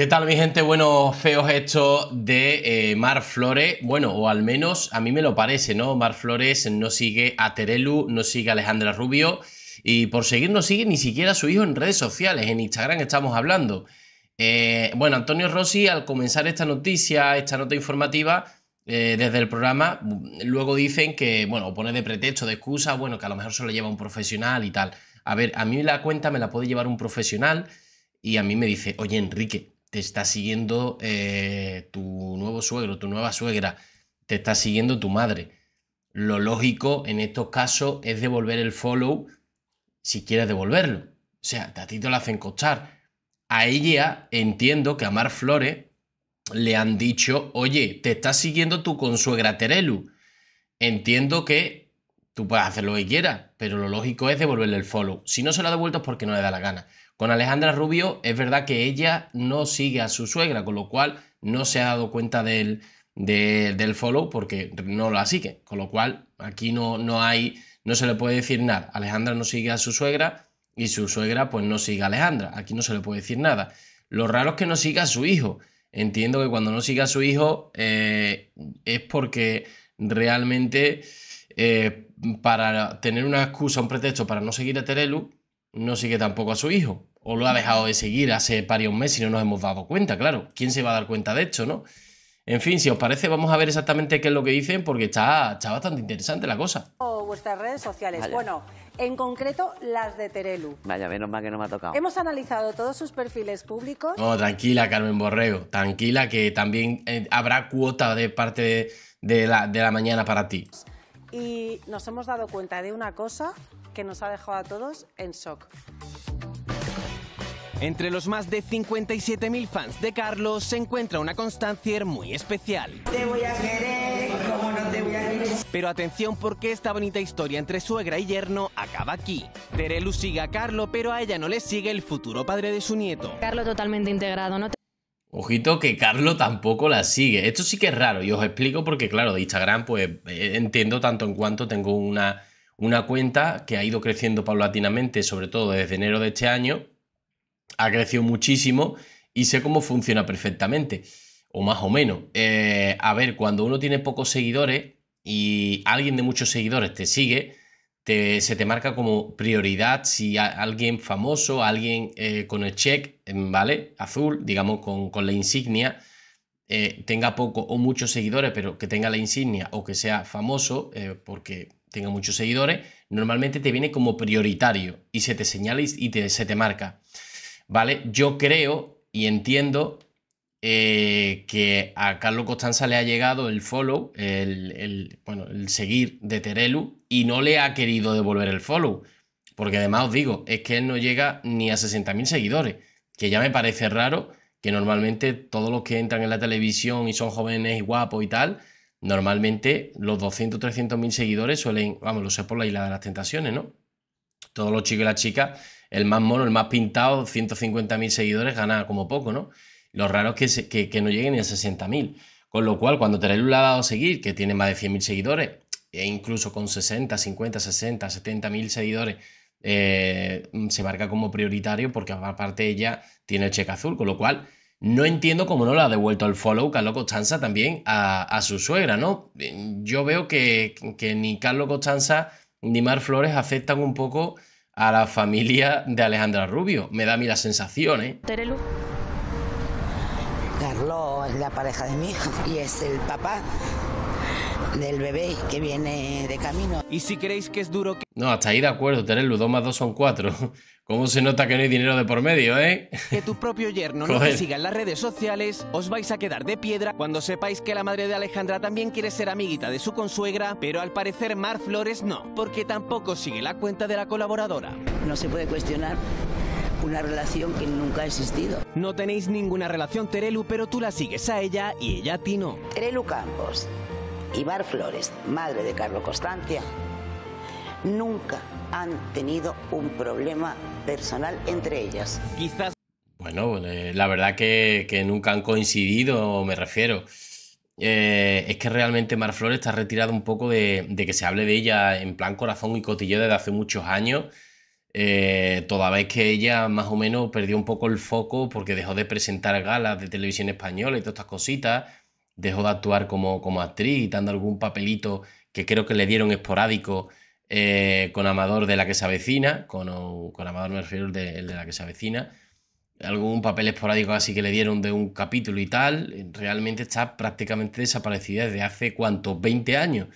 ¿Qué tal mi gente? Bueno, feos esto de eh, Mar Flores. Bueno, o al menos a mí me lo parece, ¿no? Mar Flores no sigue a Terelu, no sigue a Alejandra Rubio y por seguir no sigue ni siquiera a su hijo en redes sociales, en Instagram estamos hablando. Eh, bueno, Antonio Rossi al comenzar esta noticia, esta nota informativa, eh, desde el programa, luego dicen que, bueno, pone de pretexto, de excusa, bueno, que a lo mejor se lo lleva un profesional y tal. A ver, a mí la cuenta me la puede llevar un profesional y a mí me dice, oye Enrique, te está siguiendo eh, tu nuevo suegro, tu nueva suegra, te está siguiendo tu madre. Lo lógico en estos casos es devolver el follow si quieres devolverlo. O sea, a ti te lo hacen costar. A ella entiendo que a Mar Flores le han dicho, oye, te está siguiendo tu consuegra Terelu. Entiendo que tú puedes hacer lo que quieras, pero lo lógico es devolverle el follow. Si no se lo ha devuelto es porque no le da la gana. Con Alejandra Rubio es verdad que ella no sigue a su suegra, con lo cual no se ha dado cuenta del, del follow porque no la sigue. Con lo cual aquí no, no, hay, no se le puede decir nada. Alejandra no sigue a su suegra y su suegra pues no sigue a Alejandra. Aquí no se le puede decir nada. Lo raro es que no siga a su hijo. Entiendo que cuando no siga a su hijo eh, es porque realmente eh, para tener una excusa, un pretexto para no seguir a Terelu, no sigue tampoco a su hijo o lo ha dejado de seguir hace varios meses y no nos hemos dado cuenta, claro. ¿Quién se va a dar cuenta de esto, no? En fin, si os parece, vamos a ver exactamente qué es lo que dicen porque está, está bastante interesante la cosa. O vuestras redes sociales. Bueno, en concreto las de Terelu. Vaya, menos mal que no me ha tocado. Hemos analizado todos sus perfiles públicos. No, oh, tranquila, Carmen Borrego. Tranquila, que también eh, habrá cuota de parte la, de la mañana para ti. Y nos hemos dado cuenta de una cosa que nos ha dejado a todos en shock. Entre los más de 57.000 fans de Carlos se encuentra una constancier muy especial. Te voy a querer, como no te voy a querer. Pero atención porque esta bonita historia entre suegra y yerno acaba aquí. Terelu sigue a Carlos, pero a ella no le sigue el futuro padre de su nieto. Carlos totalmente integrado, ¿no? Ojito que Carlos tampoco la sigue. Esto sí que es raro y os explico porque, claro, de Instagram pues eh, entiendo tanto en cuanto tengo una, una cuenta que ha ido creciendo paulatinamente, sobre todo desde enero de este año, ha crecido muchísimo y sé cómo funciona perfectamente, o más o menos. Eh, a ver, cuando uno tiene pocos seguidores y alguien de muchos seguidores te sigue, se te marca como prioridad si alguien famoso, alguien eh, con el check, em, ¿vale? Azul, digamos, con, la insignia, eh, tenga poco o muchos seguidores, pero que tenga la insignia o que sea famoso, porque tenga muchos seguidores, normalmente te viene como prioritario y se te señala y se te marca. ¿vale? Yo creo y entiendo eh, que a Carlos Costanza le ha llegado el follow, el, bueno, el seguir de Terelu y no le ha querido devolver el follow. Porque además os digo, es que él no llega ni a 60.000 seguidores, que ya me parece raro que normalmente todos los que entran en la televisión y son jóvenes y guapos y tal, normalmente los 200, 300000 mil seguidores suelen, vamos, lo sé por la isla de las tentaciones, ¿no? Todos los chicos y las chicas el más mono, el más pintado, 150.000 seguidores, gana como poco, ¿no? Lo raro es que, no lleguen ni a 60.000. Con lo cual, cuando Terelu la ha dado a seguir, que tiene más de 100.000 seguidores, e incluso con 60, 50, 60, 70.000 seguidores, eh, se marca como prioritario porque aparte ella tiene el cheque azul, con lo cual no entiendo cómo no la ha devuelto el follow Carlos Costanza también a, su suegra, ¿no? Yo veo que, ni Carlos Costanza ni Mar Flores aceptan un poco a la familia de Alejandra Rubio. Me da a mí la sensación, ¿eh? Terelu. Carlos es la pareja de mi hija y es el papá del bebé que viene de camino. Y si creéis que es duro... Que... No, hasta ahí de acuerdo, Terelu, dos más dos son cuatro ¿Cómo se nota que no hay dinero de por medio, eh? Que tu propio yerno no te siga en las redes sociales, os vais a quedar de piedra cuando sepáis que la madre de Alejandra también quiere ser amiguita de su consuegra, pero al parecer Mar Flores no, porque tampoco sigue la cuenta de la colaboradora. No se puede cuestionar una relación que nunca ha existido. No tenéis ninguna relación, Terelu, pero tú la sigues a ella y ella a ti no. Terelu Campos y Mar Flores, madre de Carlos Constancia, nunca han tenido un problema personal entre ellas. Quizás. Bueno, eh, la verdad que, nunca han coincidido, me refiero. Eh, es que realmente Mar Flores está retirada un poco de, que se hable de ella en plan corazón y cotilleo desde hace muchos años, eh, toda vez que ella más o menos perdió un poco el foco porque dejó de presentar galas de televisión española y todas estas cositas, dejó de actuar como, como actriz, dando algún papelito que creo que le dieron esporádico eh, con Amador de la que se avecina, con, Amador me refiero de, la que se avecina, algún papel esporádico así que le dieron de un capítulo y tal, realmente está prácticamente desaparecida desde hace cuántos, 20 años.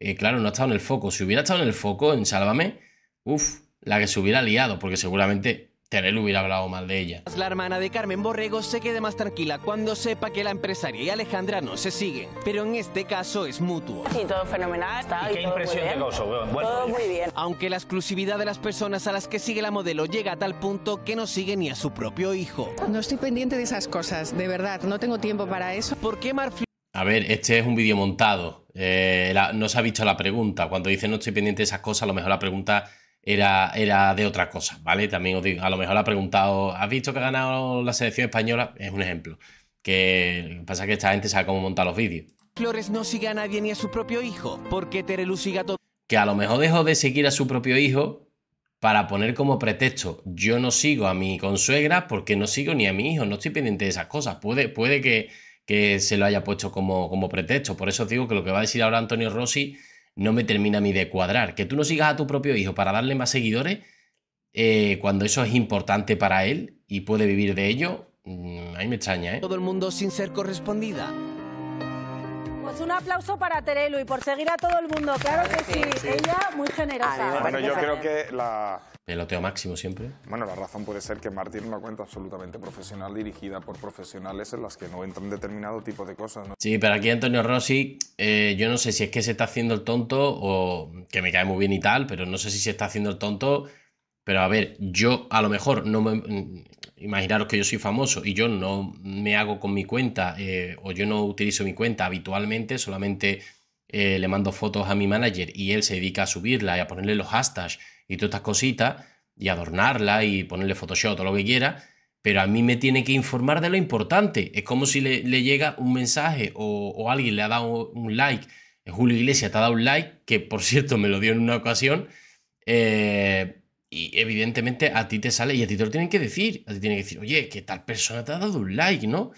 Eh, claro, no ha estado en el foco. Si hubiera estado en el foco, en Sálvame, uff, la que se hubiera liado, porque seguramente Terel hubiera hablado mal de ella. La hermana de Carmen Borrego se quede más tranquila cuando sepa que la empresaria y Alejandra no se siguen, pero en este caso es mutuo. Y todo fenomenal, qué todo muy bien. Aunque la exclusividad de las personas a las que sigue la modelo llega a tal punto que no sigue ni a su propio hijo. No estoy pendiente de esas cosas, de verdad, no tengo tiempo para eso. ¿Por qué Marfil a ver, este es un vídeo montado. Eh, no se ha visto la pregunta. Cuando dice no estoy pendiente de esas cosas, a lo mejor la pregunta era, de otra cosa, ¿vale? También os digo, a lo mejor ha preguntado, ¿has visto que ha ganado la selección española? Es un ejemplo. Que pasa que esta gente sabe cómo montar los vídeos. Flores no sigue a nadie ni a su propio hijo, porque Terelu sigue a todo. Que a lo mejor dejó de seguir a su propio hijo para poner como pretexto, yo no sigo a mi consuegra porque no sigo ni a mi hijo, no estoy pendiente de esas cosas. Puede, puede que, que se lo haya puesto como, como pretexto. Por eso os digo que lo que va a decir ahora Antonio Rossi no me termina a mí de cuadrar. Que tú no sigas a tu propio hijo para darle más seguidores, eh, cuando eso es importante para él y puede vivir de ello, mm, ahí me extraña, ¿eh? Todo el mundo sin ser correspondida. Pues un aplauso para Terelu y por seguir a todo el mundo. Claro que sí, ella muy generosa. Bueno, yo creo que la... Peloteo máximo siempre. Bueno, la razón puede ser que Martín no una cuenta absolutamente profesional dirigida por profesionales en las que no entran determinado tipo de cosas. Sí, pero aquí Antonio Rossi, eh, yo no sé si es que se está haciendo el tonto o que me cae muy bien y tal, pero no sé si se está haciendo el tonto pero a ver, yo a lo mejor no me. Imaginaros que yo soy famoso y yo no me hago con mi cuenta eh, o yo no utilizo mi cuenta habitualmente, solamente eh, le mando fotos a mi manager y él se dedica a subirla y a ponerle los hashtags y todas estas cositas y adornarla y ponerle Photoshop, o lo que quiera, pero a mí me tiene que informar de lo importante. Es como si le, llega un mensaje o, o, alguien le ha dado un like. Eh, Julio Iglesias te ha dado un like, que por cierto me lo dio en una ocasión. Eh, y evidentemente a ti te sale y a ti te lo tienen que decir. A ti que decir, oye, que tal persona te ha dado un like, ¿no?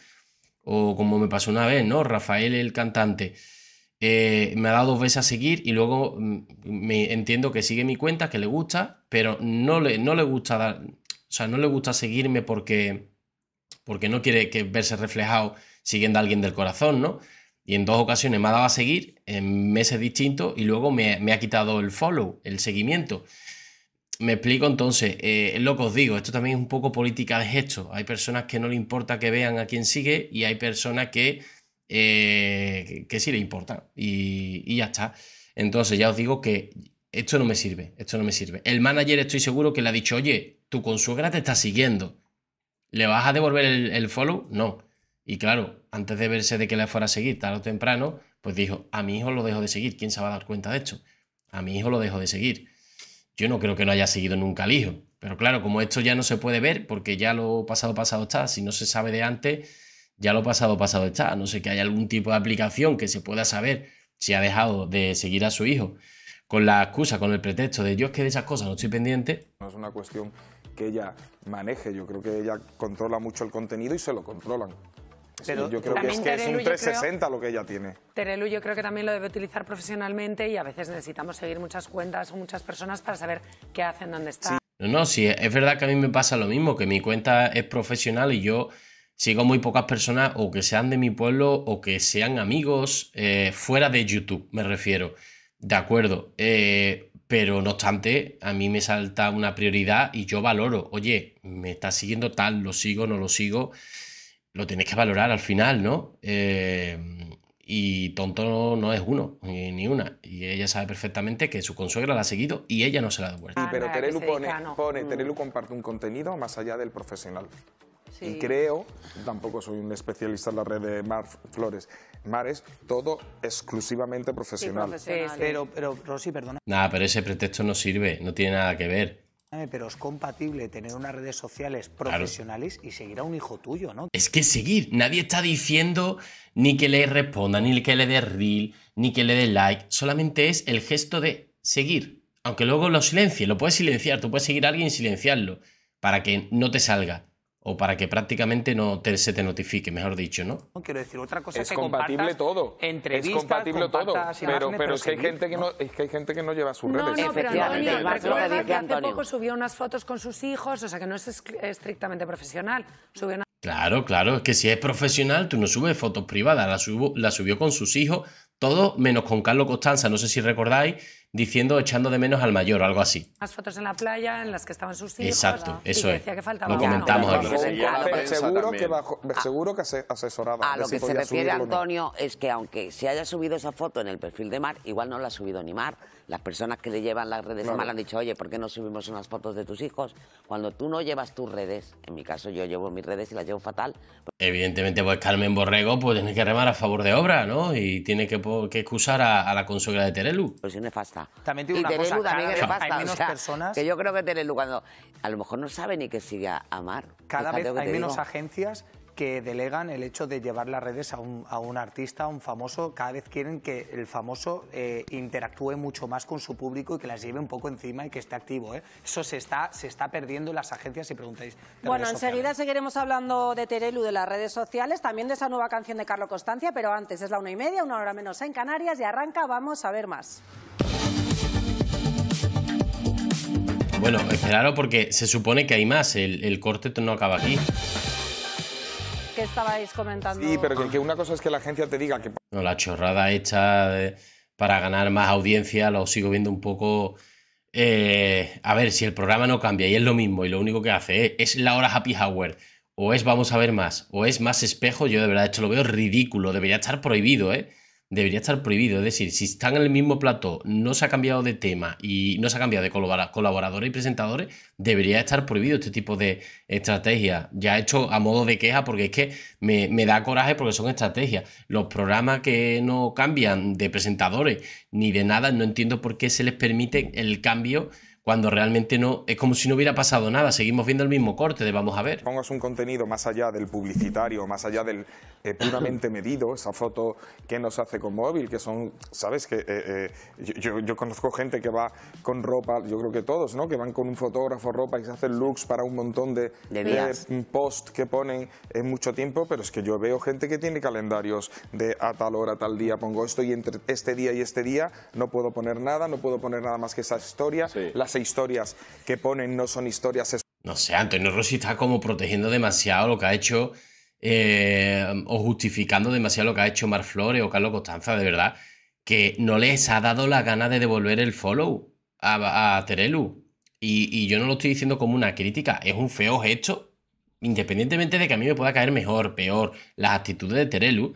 O como me pasó una vez, ¿no? Rafael, el cantante, eh, me ha dado dos veces a seguir y luego mm, me entiendo que sigue mi cuenta, que le gusta, pero no le, no le gusta dar. O sea, no le gusta seguirme porque, porque no quiere que verse reflejado siguiendo a alguien del corazón, ¿no? Y en dos ocasiones me ha dado a seguir en meses distintos y luego me, me ha quitado el follow, el seguimiento. Me explico entonces, eh, es lo que os digo, esto también es un poco política de gesto. Hay personas que no le importa que vean a quién sigue y hay personas que, eh, que, sí le importa y, ya está. Entonces ya os digo que esto no me sirve, esto no me sirve. El manager estoy seguro que le ha dicho, oye, tu consuegra te está siguiendo. ¿Le vas a devolver el, el, follow? No. Y claro, antes de verse de que le fuera a seguir tarde o temprano, pues dijo, a mi hijo lo dejo de seguir, ¿quién se va a dar cuenta de esto? A mi hijo lo dejo de seguir yo no creo que no haya seguido nunca al hijo. Pero claro, como esto ya no se puede ver, porque ya lo pasado pasado está, si no se sabe de antes, ya lo pasado pasado está. No sé que haya algún tipo de aplicación que se pueda saber si ha dejado de seguir a su hijo con la excusa, con el pretexto de yo es que de esas cosas no estoy pendiente. No es una cuestión que ella maneje, yo creo que ella controla mucho el contenido y se lo controlan. Pero yo creo que es, que es un 360 lo que ella tiene. Terelu yo creo que también lo debe utilizar profesionalmente y a veces necesitamos seguir muchas cuentas o muchas personas para saber qué hacen, dónde están. No, no, sí, es verdad que a mí me pasa lo mismo, que mi cuenta es profesional y yo sigo muy pocas personas o que sean de mi pueblo o que sean amigos eh, fuera de YouTube, me refiero. De acuerdo, eh, pero no obstante, a mí me salta una prioridad y yo valoro, oye, me está siguiendo tal, lo sigo, no lo sigo lo tienes que valorar al final, ¿no? Eh, y tonto no, es uno, ni, una. Y ella sabe perfectamente que su consuegra la ha seguido y ella no se la ha devuelto. pero Terelu, pone, mm. Terelu comparte un contenido más allá del profesional. Y creo, tampoco soy un especialista en la red de Mar Flores, Mar es todo exclusivamente profesional. pero, pero Rosy, perdona. Nada, pero ese pretexto no sirve, no tiene nada que ver pero es compatible tener unas redes sociales profesionales y seguir a un hijo tuyo, ¿no? Es que seguir, nadie está diciendo ni que le responda, ni que le dé reel, ni que le dé like, solamente es el gesto de seguir, aunque luego lo silencie, lo puedes silenciar, tú puedes seguir a alguien y silenciarlo para que no te salga, o para que prácticamente no se te notifique, mejor dicho, ¿no? Quiero decir, otra cosa es, compatible todo. Es compatible todo. Pero, pero es, que hay gente que no, hay gente que no lleva sus redes. No, pero hace poco subió unas fotos con sus hijos, o sea que no es estrictamente profesional. Claro, claro, es que si es profesional, tú no subes fotos privadas, la, la subió con sus hijos, todo menos con Carlos Costanza, no sé si recordáis diciendo echando de menos al mayor, algo así. Las fotos en la playa en las que estaban sus hijos. Exacto, eso es. lo comentamos aquí. Seguro que, seguro que asesoraba. A lo que se refiere Antonio es que aunque se haya subido esa foto en el perfil de Mar, igual no la ha subido ni Mar. Las personas que le llevan las redes de Mar han dicho, oye, ¿por qué no subimos unas fotos de tus hijos? Cuando tú no llevas tus redes, en mi caso yo llevo mis redes y las llevo fatal. Evidentemente, pues Carmen Borrego pues tiene que remar a favor de obra, ¿no? Y tiene que, pues, que excusar a, la consuela de Terelu. Pues es nefasta. También tiene y Terelu también menos personas. Que yo creo que Terelu cuando a lo mejor no sabe ni que sigue a amar. Cada vez hay menos agencias que delegan el hecho de llevar las redes a un, artista, a un famoso, cada vez quieren que el famoso eh, interactúe mucho más con su público y que las lleve un poco encima y que esté activo. ¿eh? Eso se está, se está perdiendo en las agencias si preguntáis. Bueno, enseguida seguiremos hablando de Terelu, de las redes sociales, también de esa nueva canción de Carlo Constancia, pero antes es la una y media, una hora menos en Canarias y arranca, vamos a ver más. Bueno, esperaros porque se supone que hay más. El, corte no acaba aquí. ¿Qué estabais comentando? Sí, pero que, una cosa es que la agencia te diga que... No, la chorrada hecha eh, para ganar más audiencia lo sigo viendo un poco... Eh, a ver, si el programa no cambia y es lo mismo y lo único que hace eh, es la hora happy hour o es vamos a ver más o es más espejo, yo de verdad esto lo veo ridículo, debería estar prohibido, ¿eh? debería estar prohibido. Es decir, si están en el mismo plato, no se ha cambiado de tema y no se ha cambiado de colaboradores y presentadores, debería estar prohibido este tipo de estrategias. Ya he hecho a modo de queja porque es que me, me, da coraje porque son estrategias. Los programas que no cambian de presentadores ni de nada, no entiendo por qué se les permite el cambio cuando realmente no, es como si no hubiera pasado nada, seguimos viendo el mismo corte de vamos a ver. Pongas un contenido más allá del publicitario, más allá del eh, puramente medido, esa foto que nos hace con móvil, que son, sabes, que eh, eh, yo, conozco gente que va con ropa, yo creo que todos, ¿no? Que van con un fotógrafo, ropa y se hacen looks para un montón de, de, post que ponen en mucho tiempo, pero es que yo veo gente que tiene calendarios de a tal hora, tal día pongo esto y entre este día y este día no puedo poner nada, no puedo poner nada más que esa historia historias que ponen no son historias. No sé, Antonio Rossi está como protegiendo demasiado lo que ha hecho eh, o justificando demasiado lo que ha hecho Mar Flores o Carlos Costanza, de verdad, que no les ha dado la gana de devolver el follow a, Terelu. Y, yo no lo estoy diciendo como una crítica, es un feo gesto independientemente de que a mí me pueda caer mejor, peor, las actitudes de Terelu,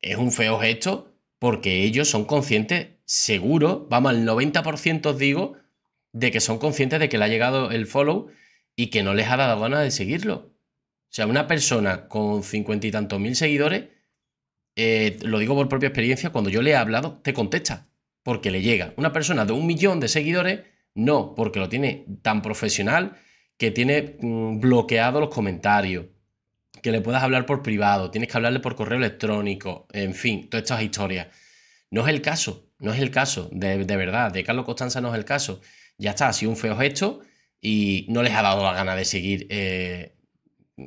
es un feo gesto porque ellos son conscientes, seguro, vamos al 90% os digo, de que son conscientes de que le ha llegado el follow y que no les ha dado ganas de seguirlo. O sea, una persona con cincuenta y tantos mil seguidores, eh, lo digo por propia experiencia, cuando yo le he hablado, te contesta, porque le llega. Una persona de un millón de seguidores, no, porque lo tiene tan profesional que tiene mm, bloqueado bloqueados los comentarios, que le puedas hablar por privado, tienes que hablarle por correo electrónico, en fin, todas estas historias. No es el caso, no es el caso, de, de verdad, de Carlos Costanza no es el caso ya está, ha sido un feo gesto y no les ha dado la gana de seguir eh,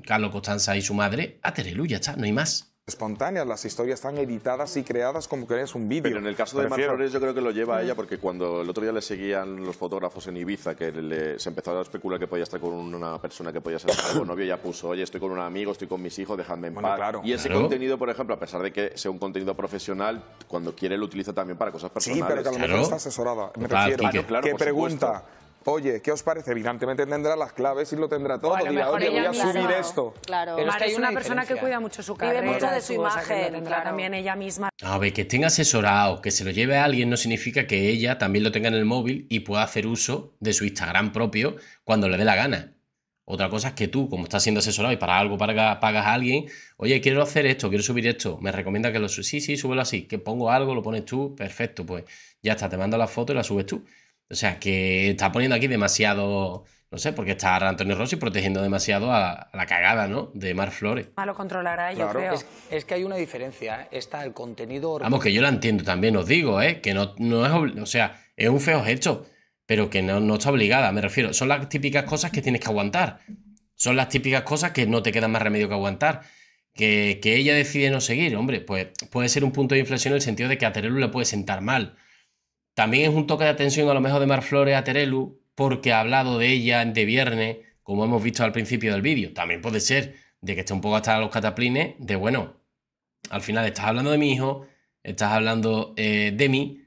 Carlos Costanza y su madre a Terelu, ya está, no hay más espontáneas, las historias están editadas y creadas como que un vídeo. Pero en el caso de Mar yo creo que lo lleva a ella mm. porque cuando el otro día le seguían los fotógrafos en Ibiza que se empezó a especular que podía estar con una persona que podía ser su novio, ya puso, oye, estoy con un amigo, estoy con mis hijos, dejadme en paz. Y ese contenido, por ejemplo, a pesar de que sea un contenido profesional, cuando quiere lo utiliza también para cosas personales. Sí, pero que a lo mejor está asesorada. Me refiero, que ah, pregunta, oye, ¿qué os parece? Evidentemente tendrá las claves y lo tendrá todo. voy a subir esto. Claro. es, una, persona que cuida mucho su carrera. mucho de su, imagen. también ella misma. A ver, que estén asesorados, que se lo lleve a alguien no significa que ella también lo tenga en el móvil y pueda hacer uso de su Instagram propio cuando le dé la gana. Otra cosa es que tú, como estás siendo asesorado y para algo pagas, a alguien, oye, quiero hacer esto, quiero subir esto, me recomienda que lo subas. Sí, sí, súbelo así, que pongo algo, lo pones tú, perfecto, pues ya está, te mando la foto y la subes tú. O sea, que está poniendo aquí demasiado. No sé, porque está Antonio Rossi protegiendo demasiado a, la cagada, ¿no? De Mar Flores. Ah, lo controlará, yo creo. Es, que hay una diferencia. ¿eh? Está el contenido. Vamos, que yo la entiendo también, os digo, ¿eh? Que no, es. O sea, es un feo hecho, pero que no, está obligada, me refiero. Son las típicas cosas que tienes que aguantar. Son las típicas cosas que no te queda más remedio que aguantar. Que, ella decide no seguir, hombre, pues puede ser un punto de inflexión en el sentido de que a Terelu le puede sentar mal también es un toque de atención a lo mejor de Mar Flores a Terelu, porque ha hablado de ella de viernes, como hemos visto al principio del vídeo. También puede ser de que esté un poco hasta los cataplines, de bueno, al final estás hablando de mi hijo, estás hablando eh, de mí,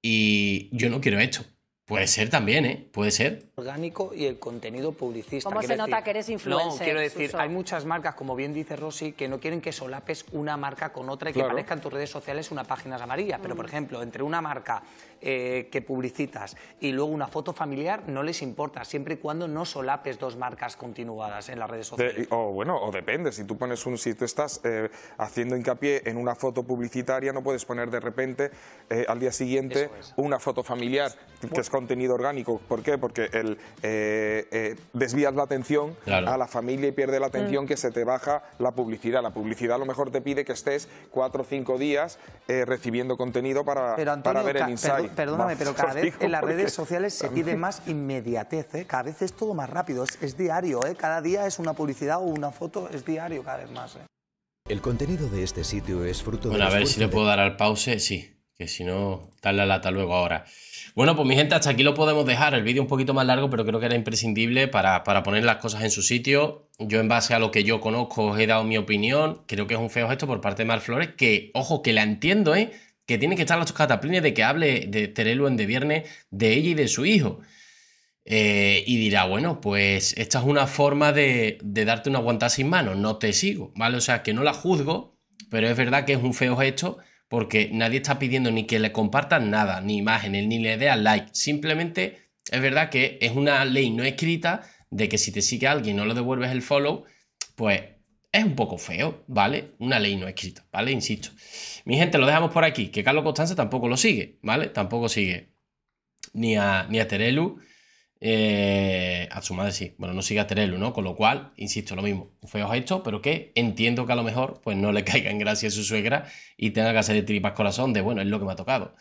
y yo no quiero esto. Puede ser también, ¿eh? Puede ser. Orgánico y el contenido publicista. ¿Cómo se nota que eres influencer? No, quiero decir, hay muchas marcas, como bien dice Rosy, que no quieren que solapes una marca con otra y que aparezca en tus redes sociales una página amarilla. Pero, por mm. ejemplo, entre una marca eh, que publicitas y luego una foto familiar, no les importa, siempre y cuando no solapes dos marcas continuadas en las redes sociales. o bueno, o depende. Si tú pones un, si estás eh, haciendo hincapié en una foto publicitaria, no puedes poner de repente eh, al día siguiente una foto familiar, es contenido orgánico. ¿Por qué? Porque el, eh, eh, desvías la atención a la familia y pierde la atención mm. que se te baja la publicidad. La publicidad a lo mejor te pide que estés cuatro o cinco días eh, recibiendo contenido para, ver el insight. perdóname, pero cada vez en las redes sociales se pide más inmediatez. Cada vez es todo más rápido, es, diario. Cada día es una publicidad o una foto, es diario cada vez más. El contenido de este sitio es fruto de... Bueno, a ver si le puedo dar al pause, sí que si no, tal la lata luego ahora. Bueno, pues mi gente, hasta aquí lo podemos dejar. El vídeo un poquito más largo, pero creo que era imprescindible para, poner las cosas en su sitio. Yo, en base a lo que yo conozco, he dado mi opinión. Creo que es un feo gesto por parte de Mar Flores, que, ojo, que la entiendo, ¿eh? Que tiene que estar los cataplines de que hable de Terelu en de viernes de ella y de su hijo. Eh, y dirá, bueno, pues esta es una forma de, darte una guantada sin mano. no te sigo, ¿vale? O sea, que no la juzgo, pero es verdad que es un feo gesto porque nadie está pidiendo ni que le compartan nada, ni imágenes, ni le dé like. Simplemente es verdad que es una ley no escrita de que si te sigue alguien y no le devuelves el follow, pues es un poco feo, ¿vale? Una ley no escrita, ¿vale? Insisto. Mi gente, lo dejamos por aquí, que Carlos Constanza tampoco lo sigue, ¿vale? Tampoco sigue ni ni a Terelu eh, a su madre sí, bueno, no sigue a Terelu, ¿no? Con lo cual, insisto, lo mismo, a esto pero que entiendo que a lo mejor pues no le caigan gracias a su suegra y tenga que hacer de tripas corazón de, bueno, es lo que me ha tocado.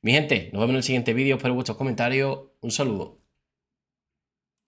Mi gente, nos vemos en el siguiente vídeo, espero vuestros comentarios, un saludo.